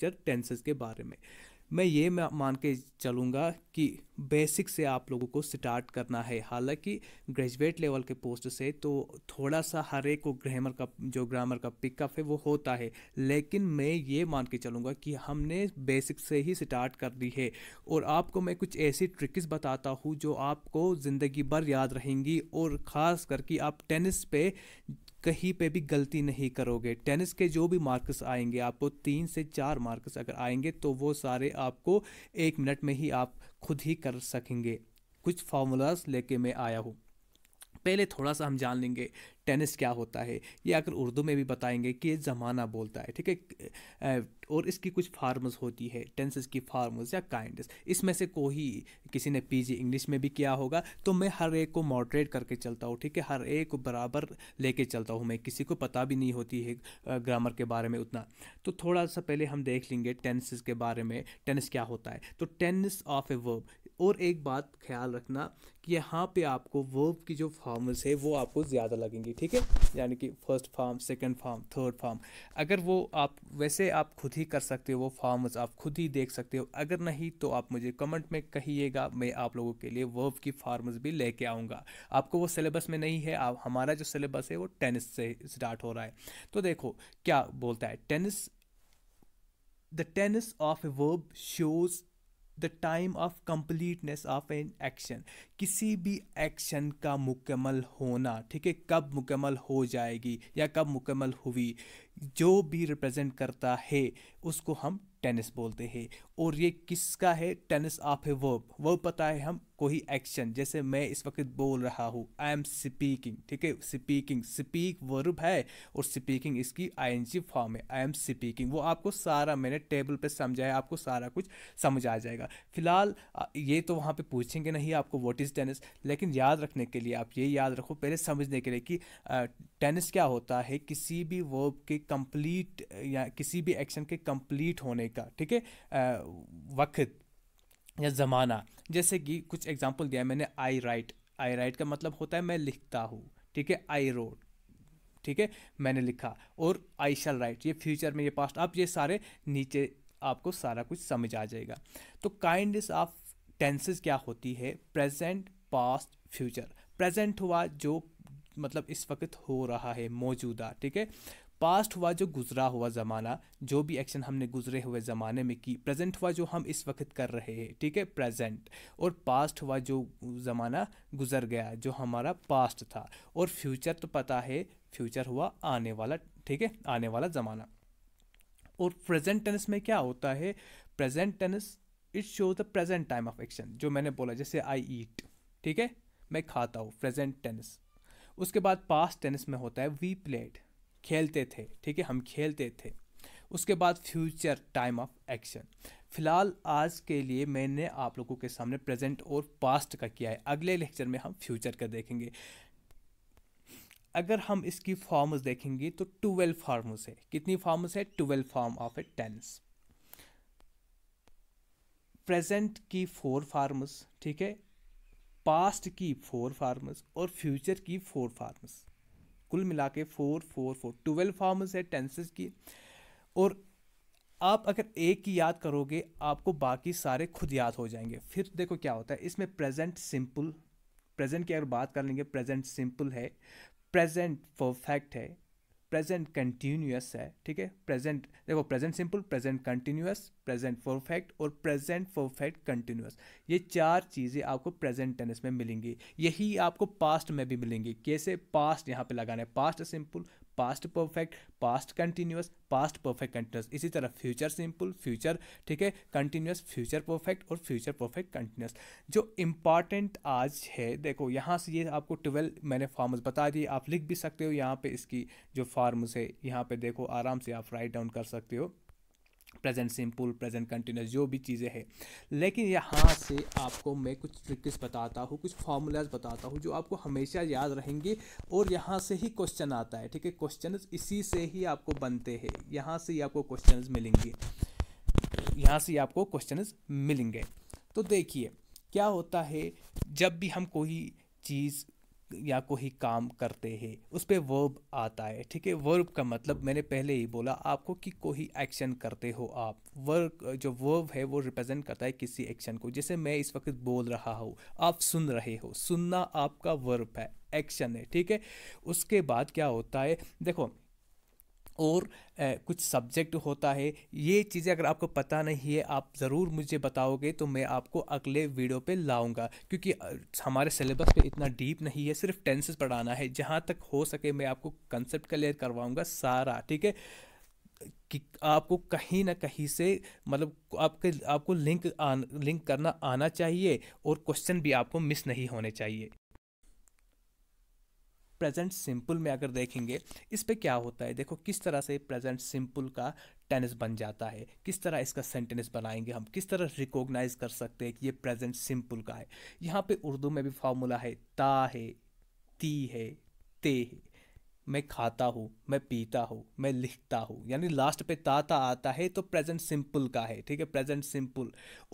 structure tenses के बारे में मैं ये मान के चलूँगा कि बेसिक से आप लोगों को स्टार्ट करना है हालांकि ग्रेजुएट लेवल के पोस्ट से तो थोड़ा सा हर एक को ग्रामर का जो ग्रामर का पिकअप है वो होता है लेकिन मैं ये मान के चलूँगा कि हमने बेसिक से ही स्टार्ट कर दी है और आपको मैं कुछ ऐसी ट्रिक्स बताता हूँ जो आपको ज़िंदगी भर याद रहेंगी और ख़ास करके आप टेनिस पे कहीं पे भी गलती नहीं करोगे टेनिस के जो भी मार्क्स आएंगे आपको तीन से चार मार्क्स अगर आएंगे तो वो सारे आपको एक मिनट में ही आप खुद ही कर सकेंगे कुछ फार्मूलाज लेके मैं आया हूँ पहले थोड़ा सा हम जान लेंगे टेनिस क्या होता है ये आकर उर्दू में भी बताएंगे कि ज़माना बोलता है ठीक है और इसकी कुछ फार्मस होती है टेंसेस की फार्मस या काइंडस इसमें से कोई किसी ने पीजी इंग्लिश में भी किया होगा तो मैं हर एक को मॉडरेट करके चलता हूँ ठीक है हर एक को बराबर लेके चलता हूँ मैं किसी को पता भी नहीं होती है ग्रामर के बारे में उतना तो थोड़ा सा पहले हम देख लेंगे टेंसेस के बारे में टेनिस क्या होता है तो टेनिस ऑफ ए वर्ब और एक बात ख्याल रखना कि यहाँ पे आपको वर्ब की जो फॉर्म्स है वो आपको ज़्यादा लगेंगी ठीक है यानी कि first form second form third form अगर वो आप वैसे आप खुद ही कर सकते हो वो फॉर्म्स आप खुद ही देख सकते हो अगर नहीं तो आप मुझे कमेंट में कहिएगा मैं आप लोगों के लिए वर्ब की फार्मस भी लेके आऊँगा आपको वो सिलेबस में नहीं है आप हमारा जो सिलेबस है वो टेनिस से स्टार्ट हो रहा है तो देखो क्या बोलता है tense the tense of a verb shows the time of completeness of an action किसी भी एक्शन का मुकम्मल होना ठीक है कब मुकम्मल हो जाएगी या कब मुकम्मल हुई जो भी रिप्रेजेंट करता है उसको हम टेनिस बोलते हैं और ये किसका है tense of a verb verb पता है हम कोई एक्शन जैसे मैं इस वक्त बोल रहा हूँ आई एम स्पीकिंग ठीक है स्पीकिंग स्पीक वर्ब है और स्पीकिंग इसकी आई फॉर्म है आई एम स्पीकिंग वो आपको सारा मैंने टेबल पर समझाया आपको सारा कुछ समझ आ जाएगा फिलहाल ये तो वहाँ पर पूछेंगे नहीं आपको वॉट इज़ टेनिस लेकिन याद रखने के लिए आप ये याद रखो पहले समझने के लिए कि टेनिस क्या होता है किसी भी वर्ब के कंप्लीट या किसी भी एक्शन के कंप्लीट होने का ठीक है वक्त या ज़माना जैसे कि कुछ एग्जाम्पल दिया मैंने आई राइट आई राइट का मतलब होता है मैं लिखता हूँ ठीक है आई रोड ठीक है मैंने लिखा और आई शल राइट ये फ्यूचर में ये पास्ट आप ये सारे नीचे आपको सारा कुछ समझ आ जाएगा तो काइंडनेस ऑफ टेंसेस क्या होती है प्रेजेंट पास्ट फ्यूचर प्रेजेंट हुआ जो मतलब इस वक्त हो रहा है मौजूदा ठीक है पास्ट हुआ जो गुजरा हुआ ज़माना जो भी एक्शन हमने गुजरे हुए ज़माने में की प्रेजेंट हुआ जो हम इस वक्त कर रहे हैं ठीक है प्रेजेंट और पास्ट हुआ जो ज़माना गुजर गया जो हमारा पास्ट था और फ्यूचर तो पता है फ्यूचर हुआ आने वाला ठीक है आने वाला ज़माना और प्रेजेंट टेंस में क्या होता है present tense it show the present time of action जो मैंने बोला जैसे आई ईट ठीक है मैं खाता हूँ प्रेजेंट टेंस उसके बाद पास्ट टेंस में होता है वी प्लेड खेलते थे ठीक है हम खेलते थे उसके बाद फ्यूचर टाइम ऑफ एक्शन फिलहाल आज के लिए मैंने आप लोगों के सामने प्रेजेंट और पास्ट का किया है अगले लेक्चर में हम फ्यूचर का देखेंगे अगर हम इसकी फॉर्म्स देखेंगे तो ट्वेल्व फॉर्म्स है कितनी फॉर्म्स है twelve form of a tense present की फोर फार्म्स ठीक है पास्ट की फोर फार्म्स और फ्यूचर की फोर फार्म्स कुल मिला के four four four twelve forms है टेंसेस की और आप अगर एक की याद करोगे आपको बाकी सारे खुद याद हो जाएंगे फिर देखो क्या होता है इसमें प्रेजेंट सिंपल प्रेजेंट की अगर बात कर लेंगे प्रेजेंट सिंपल है प्रेजेंट परफेक्ट है प्रेजेंट कंटिन्यूस है ठीक है प्रेजेंट देखो present simple present continuous present perfect और प्रेजेंट परफेक्ट कंटिन्यूस ये चार चीज़ें आपको प्रेजेंट टेंस में मिलेंगी यही आपको पास्ट में भी मिलेंगी कैसे पास्ट यहाँ पे लगाना है past simple past perfect past continuous past perfect continuous इसी तरह फ्यूचर सिंपल फ्यूचर ठीक है कंटिन्यूस फ्यूचर परफेक्ट और फ्यूचर परफेक्ट कंटिन्यूस जो इंपॉर्टेंट आज है देखो यहाँ से ये आपको ट्वेल्व मैंने फॉर्म्स बता दिए आप लिख भी सकते हो यहाँ पे इसकी जो फार्मूस है यहाँ पे देखो आराम से आप राइट डाउन कर सकते हो प्रेजेंट सिंपल प्रेजेंट कंटिन्यूस जो भी चीज़ें हैं लेकिन यहाँ से आपको मैं कुछ ट्रिक्स बताता हूँ कुछ फार्मूलाज बताता हूँ जो आपको हमेशा याद रहेंगे और यहाँ से ही क्वेश्चन आता है ठीक है क्वेश्चन इसी से ही आपको बनते हैं यहाँ से ही आपको क्वेश्चन मिलेंगे यहाँ से आपको क्वेश्चन मिलेंगे तो देखिए क्या होता है जब भी हम कोई चीज़ या कोई काम करते हैं उस पर वर्ब आता है ठीक है वर्ब का मतलब मैंने पहले ही बोला आपको कि कोई एक्शन करते हो आप वर्क जो वर्ब है वो रिप्रेजेंट करता है किसी एक्शन को जैसे मैं इस वक्त बोल रहा हूँ आप सुन रहे हो सुनना आपका वर्ब है एक्शन है ठीक है उसके बाद क्या होता है देखो और ए, कुछ सब्जेक्ट होता है ये चीज़ें अगर आपको पता नहीं है आप ज़रूर मुझे बताओगे तो मैं आपको अगले वीडियो पे लाऊंगा क्योंकि हमारे सिलेबस पे इतना डीप नहीं है सिर्फ टेंसेस पढ़ाना है जहाँ तक हो सके मैं आपको कंसेप्ट क्लियर करवाऊँगा सारा ठीक है कि आपको कहीं ना कहीं से मतलब आपके आपको लिंक आन, लिंक करना आना चाहिए और क्वेश्चन भी आपको मिस नहीं होने चाहिए प्रेजेंट सिंपल में अगर देखेंगे इस पर क्या होता है देखो किस तरह से प्रेजेंट सिंपल का टेंस बन जाता है किस तरह इसका सेंटेंस बनाएंगे हम किस तरह रिकॉग्नाइज कर सकते हैं कि ये प्रेजेंट सिंपल का है यहाँ पे उर्दू में भी फार्मूला है ता है ती है ते है मैं खाता हूँ मैं पीता हूँ मैं लिखता हूँ यानी लास्ट पे ताता आता है तो प्रेजेंट सिंपल का है ठीक है प्रेजेंट सिंपल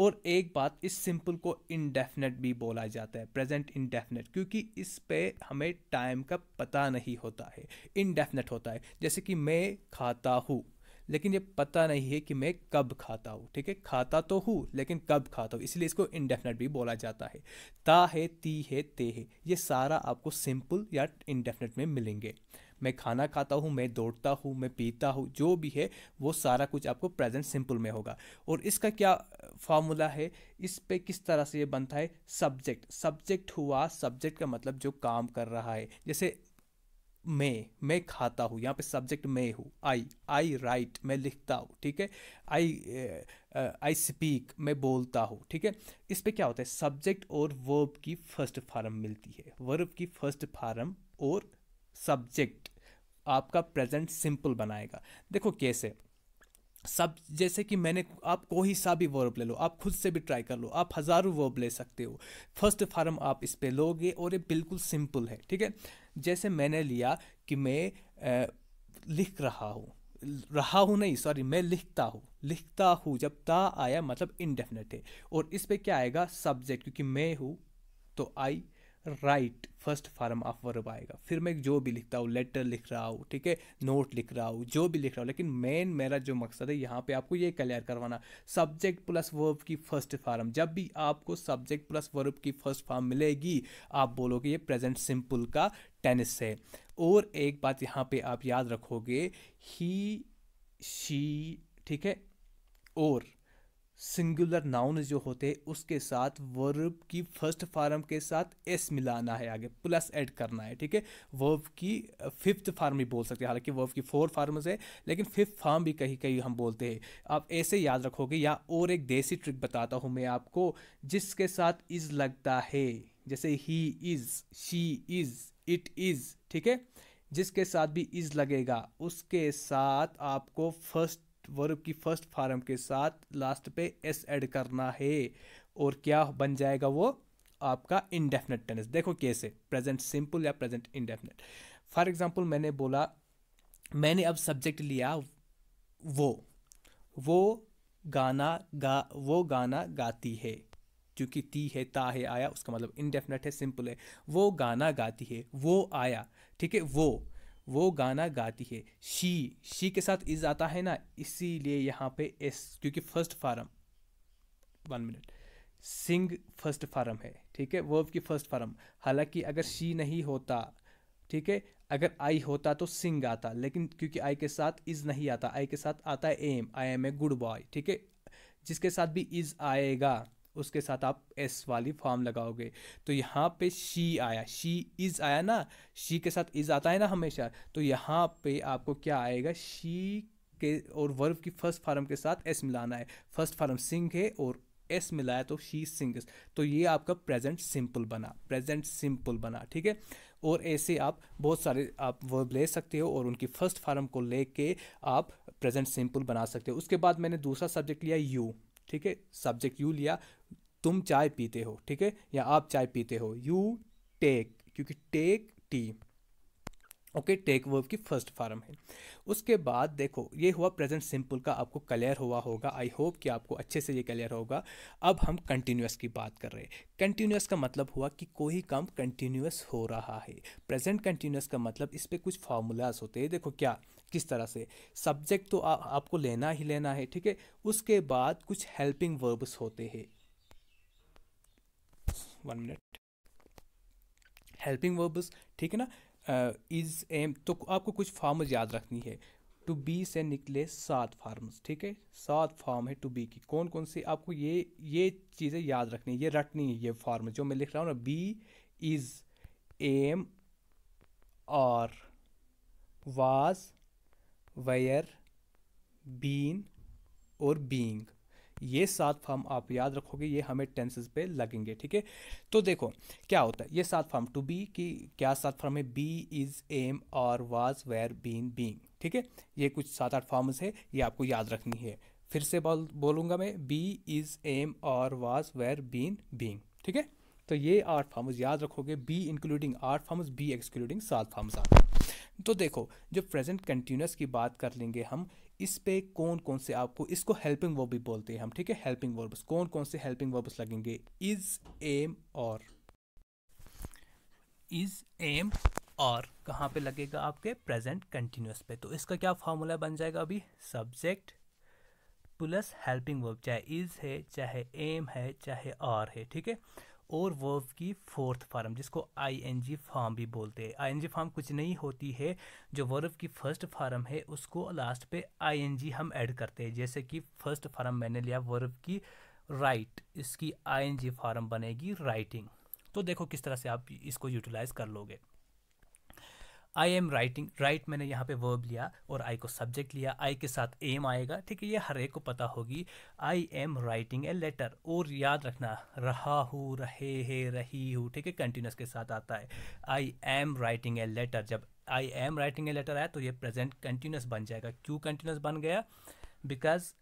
और एक बात इस सिंपल को इनडेफिनेट भी बोला जाता है प्रेजेंट इनडेफिनेट क्योंकि इस पे हमें टाइम का पता नहीं होता है इनडेफिनेट होता है जैसे कि मैं खाता हूँ लेकिन ये पता नहीं है कि मैं कब खाता हूँ ठीक है खाता तो हूँ लेकिन कब खाता हूँ इसलिए इसको इनडेफिनेट भी बोला जाता है ता है ती है ते है ये सारा आपको सिंपल या इनडेफिनेट में मिलेंगे मैं खाना खाता हूँ मैं दौड़ता हूँ मैं पीता हूँ जो भी है वो सारा कुछ आपको प्रेजेंट सिंपल में होगा और इसका क्या फार्मूला है इस पर किस तरह से ये बनता है सब्जेक्ट सब्जेक्ट हुआ सब्जेक्ट का मतलब जो काम कर रहा है जैसे मैं मैं खाता हूँ यहाँ पे सब्जेक्ट मैं हूँ आई आई राइट मैं लिखता हूँ ठीक है आई आई स्पीक मैं बोलता हूँ ठीक है इस पर क्या होता है सब्जेक्ट और वर्ब की फर्स्ट फार्म मिलती है वर्ब की फर्स्ट फार्म और सब्जेक्ट आपका प्रेजेंट सिंपल बनाएगा देखो कैसे सब जैसे कि मैंने आप कोई सा भी वर्ब ले लो आप खुद से भी ट्राई कर लो आप हज़ारों वर्ब ले सकते हो फर्स्ट फार्म आप इस पर लोगे और ये बिल्कुल सिंपल है ठीक है जैसे मैंने लिया कि मैं आ, लिख रहा हूँ रहा हूँ नहीं सॉरी मैं लिखता हूँ लिखता हूँ जब ता आया मतलब इनडेफिनेट है और इस पर क्या आएगा सब्जेक्ट क्योंकि मैं हूँ तो I write first form of verb आएगा फिर मैं जो भी लिखता हूँ लेटर लिख रहा हूँ ठीक है नोट लिख रहा हूँ जो भी लिख रहा हूँ लेकिन मेन मेरा जो मकसद है यहाँ पे आपको ये क्लियर करवाना सब्जेक्ट प्लस वर्ब की फर्स्ट फार्म जब भी आपको सब्जेक्ट प्लस वर्ब की फर्स्ट फार्म मिलेगी आप बोलोगे ये प्रेजेंट सिंपल का टेनिस है और एक बात यहाँ पर आप याद रखोगे ही शी ठीक है और सिंगुलर नाउन जो होते हैं उसके साथ वर्ब की फर्स्ट फार्म के साथ एस मिलाना है आगे प्लस ऐड करना है ठीक है वर्ब की फिफ्थ uh, फार्म भी बोल सकते हैं हालांकि वर्ब की फोर फार्म्स है लेकिन फिफ्थ फार्म भी कहीं कहीं हम बोलते हैं आप ऐसे याद रखोगे या और एक देसी ट्रिक बताता हूँ मैं आपको जिसके साथ इज़ लगता है जैसे ही is she is it is ठीक है जिसके साथ भी इज़ लगेगा उसके साथ आपको फर्स्ट वर्ब की फर्स्ट फार्म के साथ लास्ट पे एस ऐड करना है और क्या बन जाएगा वो आपका इनडेफिनेट टेंस देखो कैसे प्रेजेंट सिंपल या प्रेजेंट इंडेफिनेट फॉर एग्जांपल मैंने बोला मैंने अब सब्जेक्ट लिया वो वो गाना गा वो गाना गाती है क्योंकि ती है ता है आया उसका मतलब इनडेफिनेट है सिंपल है वो गाना गाती है वो आया ठीक है वो वो गाना गाती है शी शी के साथ इज आता है ना इसीलिए यहाँ पे एस क्योंकि first form one minute sing first form है ठीक है वर्ब की फर्स्ट फार्म हालांकि अगर शी नहीं होता ठीक है अगर आई होता तो सिंग आता लेकिन क्योंकि आई के साथ इज नहीं आता आई के साथ आता है am I am a good boy ठीक है जिसके साथ भी इज आएगा उसके साथ आप एस वाली फॉर्म लगाओगे तो यहाँ पे शी आया शी इज़ आया ना शी के साथ इज़ आता है ना हमेशा तो यहाँ पे आपको क्या आएगा शी के और वर्ब की फर्स्ट फार्म के साथ एस मिलाना है फर्स्ट फार्म सिंह है और एस मिलाया तो शी सिंग्स तो ये आपका प्रेजेंट सिंपल बना प्रेजेंट सिंपल बना ठीक है और ऐसे आप बहुत सारे आप वर्ब ले सकते हो और उनकी फर्स्ट फार्म को ले के आप प्रेजेंट सिंपल बना सकते हो उसके बाद मैंने दूसरा सब्जेक्ट लिया यू ठीक है सब्जेक्ट यू लिया तुम चाय पीते हो ठीक है या आप चाय पीते हो यू टेक क्योंकि take tea okay take verb की फर्स्ट फार्म है उसके बाद देखो ये हुआ प्रेजेंट सिंपल का आपको क्लियर हुआ होगा आई होप कि आपको अच्छे से ये क्लियर होगा अब हम कंटिन्यूस की बात कर रहे हैं कंटिन्यूस का मतलब हुआ कि कोई काम कंटिन्यूस हो रहा है प्रेजेंट कंटिन्यूस का मतलब इस पर कुछ फार्मूलाज होते हैं देखो क्या किस तरह से सब्जेक्ट तो आ, आपको लेना ही लेना है ठीक है उसके बाद कुछ हेल्पिंग वर्ब्स होते हैं वन मिनट हेल्पिंग वर्ब्स ठीक है ना इज uh, एम तो आपको कुछ फार्म्स याद रखनी है टू बी से निकले सात फार्म्स ठीक है सात फार्म है टू बी की कौन कौन सी आपको ये ये चीज़ें याद रखनी है ये रटनी है ये फार्म जो मैं लिख रहा हूँ ना be is am are was were been और बींग ये सात फॉर्म आप याद रखोगे ये हमें टेंसेस पे लगेंगे ठीक है तो देखो क्या होता है ये सात फॉर्म टू बी की क्या सात फॉर्म है बी इज एम और वाज वेयर बीन बींग ठीक है ये कुछ सात आठ फॉर्म्स है ये आपको याद रखनी है फिर से बोल बोलूँगा मैं बी इज एम और वाज वेयर बीन बींग ठीक है तो ये आठ फॉर्म्स याद रखोगे बी इंक्लूडिंग आठ फॉर्म्स बी एक्सक्लूडिंग सात फॉर्म्स आठ तो देखो जो प्रेजेंट कंटिन्यूस की बात कर लेंगे हम इस पे कौन कौन से आपको इसको हेल्पिंग वर्ब भी बोलते हैं हम ठीक है हेल्पिंग वर्ब्स कौन कौन से हेल्पिंग वर्ब्स लगेंगे इज एम और इज एम और कहाँ पे लगेगा आपके प्रेजेंट कंटिन्यूस पे तो इसका क्या फॉर्मूला बन जाएगा अभी सब्जेक्ट प्लस हेल्पिंग वर्ब चाहे इज है चाहे एम है चाहे और है ठीक है और वर्ब की फोर्थ फार्म जिसको आईएनजी फार्म भी बोलते हैं आईएनजी फार्म कुछ नहीं होती है जो वर्ब की फर्स्ट फार्म है उसको लास्ट पे आईएनजी हम ऐड करते हैं जैसे कि फर्स्ट फार्म मैंने लिया वर्ब की राइट इसकी आईएनजी फार्म बनेगी राइटिंग तो देखो किस तरह से आप इसको यूटिलाइज कर लोगे आई एम राइटिंग राइट मैंने यहाँ पे वर्ब लिया और आई को सब्जेक्ट लिया आई के साथ एम आएगा ठीक है ये हर एक को पता होगी I am writing a letter और याद रखना रहा हूँ रहे है रही हूँ ठीक है कंटिन्यूस के साथ आता है I am writing a letter जब I am writing a letter आया तो ये प्रेजेंट कंटिन्यूस बन जाएगा क्यों कंटिन्यूस बन गया बिकॉज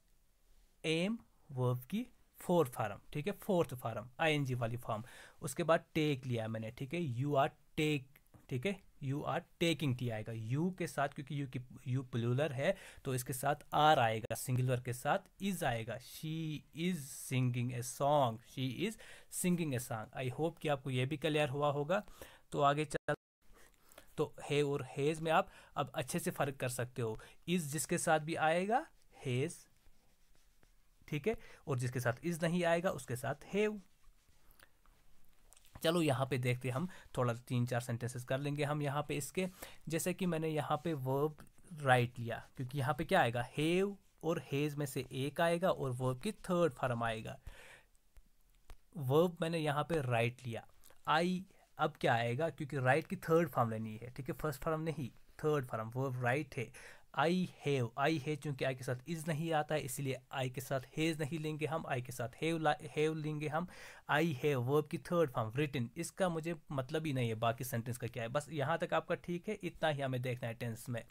एम वर्ब की फोर्थ फार्म ठीक है फोर्थ फार्म जी वाली फॉर्म उसके बाद टेक लिया मैंने ठीक है यू आर टेक ठीक है यू आर टेकिंग टी आएगा यू के साथ क्योंकि यू की यू प्लूलर है तो इसके साथ आर आएगा सिंगुलर के साथ इज आएगा she is singing a song she is singing a song I hope कि आपको यह भी क्लियर हुआ होगा तो आगे चल तो हे और हेज में आप अब अच्छे से फर्क कर सकते हो इज जिसके साथ भी आएगा हेज ठीक है और जिसके साथ इज नहीं आएगा उसके साथ हेव चलो यहाँ पे देखते हम थोड़ा तीन चार सेंटेंसेस कर लेंगे हम यहाँ पे इसके जैसे कि मैंने यहाँ पे वर्ब राइट लिया क्योंकि यहाँ पे क्या आएगा हेव और हेज में से एक आएगा और वर्ब की थर्ड फॉर्म आएगा वर्ब मैंने यहाँ पे राइट लिया आई अब क्या आएगा क्योंकि राइट की थर्ड फॉर्म लेनी है ठीक है फर्स्ट फॉर्म नहीं थर्ड फॉर्म वर्ब राइट है आई हैव आई है चूंकि आई के साथ इज नहीं आता है इसलिए आई के साथ हैज नहीं लेंगे हम आई के साथ हैव हैव लेंगे हम आई हैव वर्ब की थर्ड फॉर्म रिटन इसका मुझे मतलब ही नहीं है बाकी सेंटेंस का क्या है बस यहाँ तक आपका ठीक है इतना ही हमें देखना है टेंस में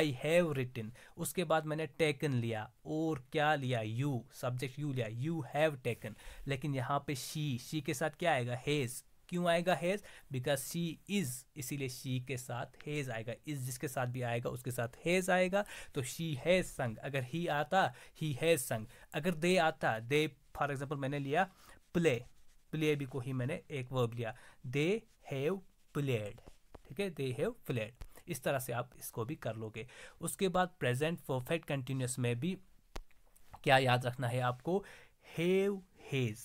आई हैव रिटन उसके बाद मैंने टेकन लिया और क्या लिया यू सब्जेक्ट यू लिया यू हैव टेकन लेकिन यहाँ पे शी शी के साथ क्या आएगा हैज़ क्यों आएगा हेज बिकॉज शी इज़ इसीलिए शी के साथ हेज आएगा इज जिसके साथ भी आएगा उसके साथ हेज आएगा तो शी हैज संग अगर ही आता ही हैज संग अगर दे आता दे फॉर एग्जाम्पल मैंने लिया प्ले प्ले भी को ही मैंने एक वर्ब लिया दे हैव प्लेड ठीक है दे हैव प्लेड इस तरह से आप इसको भी कर लोगे उसके बाद प्रेजेंट परफेक्ट कंटिन्यूस में भी क्या याद रखना है आपको हैव हेज़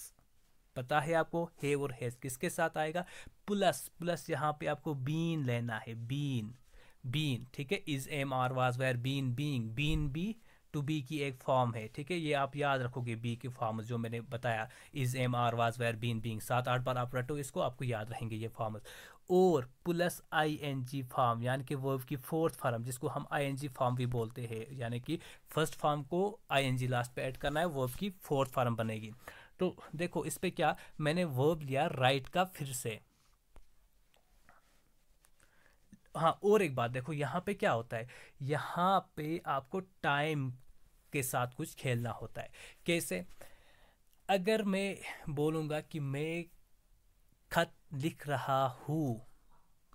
पता है आपको हैव और हैज किसके साथ आएगा प्लस प्लस यहाँ पे आपको बीन लेना है बीन बीन ठीक है is am are was were been being been be to be की एक फॉर्म है ठीक है ये आप याद रखोगे बी के फॉर्म जो मैंने बताया is am are was were been being सात आठ बार आप रटो इसको आपको याद रहेंगे ये फॉर्म और plus I N G form यानी कि वर्ब की फोर्थ फॉर्म जिसको हम आई एन जी फॉर्म भी बोलते हैं यानी कि फर्स्ट फॉर्म को आई एन जी लास्ट पे ऐड करना है वर्ब की फोर्थ फॉर्म बनेगी तो देखो इस पर क्या मैंने वर्ब लिया राइट का फिर से हाँ और एक बात देखो यहाँ पे क्या होता है यहाँ पे आपको टाइम के साथ कुछ खेलना होता है कैसे अगर मैं बोलूँगा कि मैं खत लिख रहा हूँ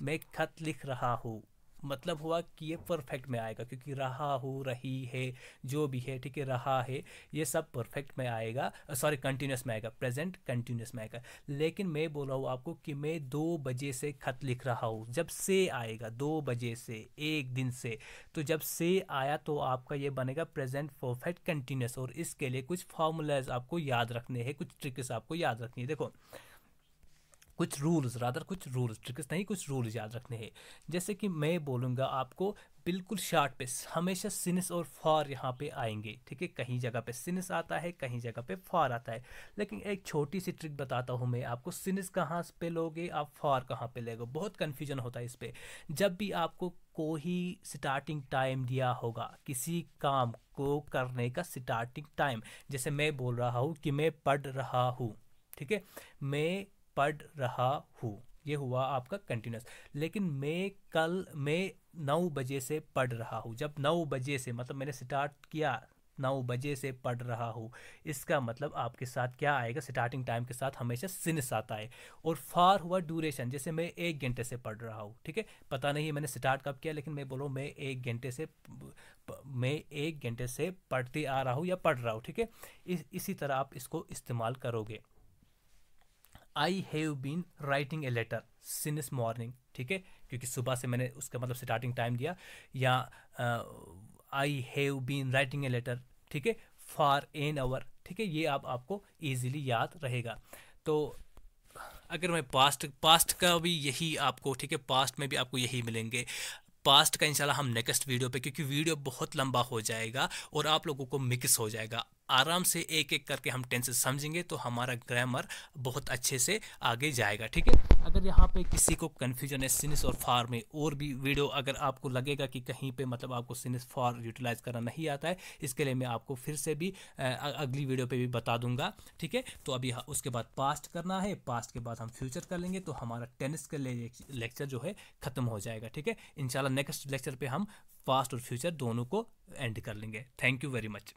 मैं खत लिख रहा हूँ मतलब हुआ कि ये परफेक्ट में आएगा क्योंकि रहा हो रही है जो भी है ठीक है रहा है ये सब परफेक्ट में आएगा सॉरी कंटिन्यूस में आएगा प्रेजेंट कंटिन्यूस में आएगा लेकिन मैं बोल रहा हूँ आपको कि मैं दो बजे से खत लिख रहा हूँ जब से आएगा दो बजे से एक दिन से तो जब से आया तो आपका ये बनेगा प्रेजेंट परफेक्ट कंटिन्यूस और इसके लिए कुछ फार्मूलाज आपको याद रखने हैं कुछ ट्रिक्स आपको याद रखनी है देखो कुछ रूल्स रादर कुछ रूल्स ट्रिक्स नहीं कुछ रूल्स याद रखने हैं जैसे कि मैं बोलूँगा आपको बिल्कुल शार्ट पे हमेशा सिनिस और फ़ार यहाँ पे आएंगे ठीक है कहीं जगह पे सिनिस आता है कहीं जगह पे फ़ार आता है लेकिन एक छोटी सी ट्रिक बताता हूँ मैं आपको सिनिस कहाँ पे लोगे आप फार कहाँ पे लेगे बहुत कन्फ्यूजन होता है इस पर जब भी आपको कोई स्टार्टिंग टाइम दिया होगा किसी काम को करने का स्टार्टिंग टाइम जैसे मैं बोल रहा हूँ कि मैं पढ़ रहा हूँ ठीक है मैं पढ़ रहा हूँ ये हुआ आपका कंटिन्यूस लेकिन मैं कल मैं नौ बजे से पढ़ रहा हूँ जब नौ बजे से मतलब मैंने स्टार्ट किया नौ बजे से पढ़ रहा हूँ इसका मतलब आपके साथ क्या आएगा स्टार्टिंग टाइम के साथ हमेशा सिंस आता है और फार हुआ ड्यूरेशन जैसे मैं एक घंटे से पढ़ रहा हूँ ठीक है पता नहीं मैंने स्टार्ट कब किया लेकिन मैं बोलूँ मैं एक घंटे से मैं एक घंटे से पढ़ते आ रहा हूँ या पढ़ रहा हूँ ठीक है इस, इसी तरह आप इसको इस्तेमाल करोगे I have been writing a letter since morning ठीक है क्योंकि सुबह से मैंने उसका मतलब स्टार्टिंग टाइम दिया या I have been writing a letter ठीक है फॉर एन आवर ठीक है ये आप आपको ईजिली याद रहेगा तो अगर मैं पास्ट पास्ट का भी यही आपको ठीक है पास्ट में भी आपको यही मिलेंगे पास्ट का इंशाल्लाह हम नेक्स्ट वीडियो पे क्योंकि वीडियो बहुत लंबा हो जाएगा और आप लोगों को मिक्स हो जाएगा आराम से एक एक करके हम टेंसेस समझेंगे तो हमारा ग्रामर बहुत अच्छे से आगे जाएगा ठीक है अगर यहाँ पे किसी को कन्फ्यूजन है सिनिस और फार में और भी वीडियो अगर आपको लगेगा कि कहीं पे मतलब आपको सिनिस फार यूटिलाइज करना नहीं आता है इसके लिए मैं आपको फिर से भी अगली वीडियो पे भी बता दूंगा ठीक है तो अभी उसके बाद पास्ट करना है पास्ट के बाद हम फ्यूचर कर लेंगे तो हमारा टेनिस का लेक्चर जो है ख़त्म हो जाएगा ठीक है इनशाला नेक्स्ट लेक्चर पर हम पास्ट और फ्यूचर दोनों को एंड कर लेंगे थैंक यू वेरी मच